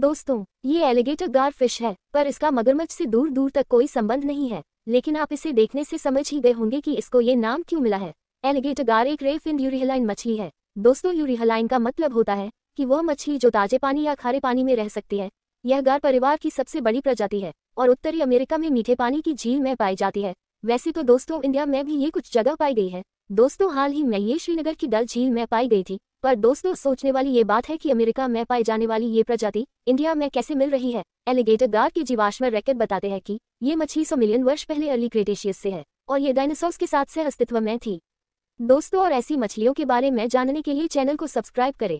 दोस्तों ये एलिगेटर गार फिश है पर इसका मगरमच्छ से दूर दूर तक कोई संबंध नहीं है लेकिन आप इसे देखने से समझ ही गए होंगे कि इसको ये नाम क्यों मिला है एलिगेटर गार एक इन यूरिहलाइन मछली है दोस्तों यूरिहलाइन का मतलब होता है कि वह मछली जो ताजे पानी या खारे पानी में रह सकती है यह गार परिवार की सबसे बड़ी प्रजाति है और उत्तरी अमेरिका में मीठे पानी की झील में पाई जाती है वैसे तो दोस्तों इंडिया में भी ये कुछ जगह पाई गई है दोस्तों हाल ही में ये श्रीनगर की डल झील में पाई गई थी पर दोस्तों सोचने वाली ये बात है कि अमेरिका में पाई जाने वाली ये प्रजाति इंडिया में कैसे मिल रही है एलिगेटर गार्ड के जीवाश्म रैकेट बताते हैं कि ये मछली सौ मिलियन वर्ष पहले अर्ली क्रेटेशियस से है और ये डायनासोर्स के साथ से अस्तित्व में थी दोस्तों और ऐसी मछलियों के बारे में जानने के लिए चैनल को सब्सक्राइब करें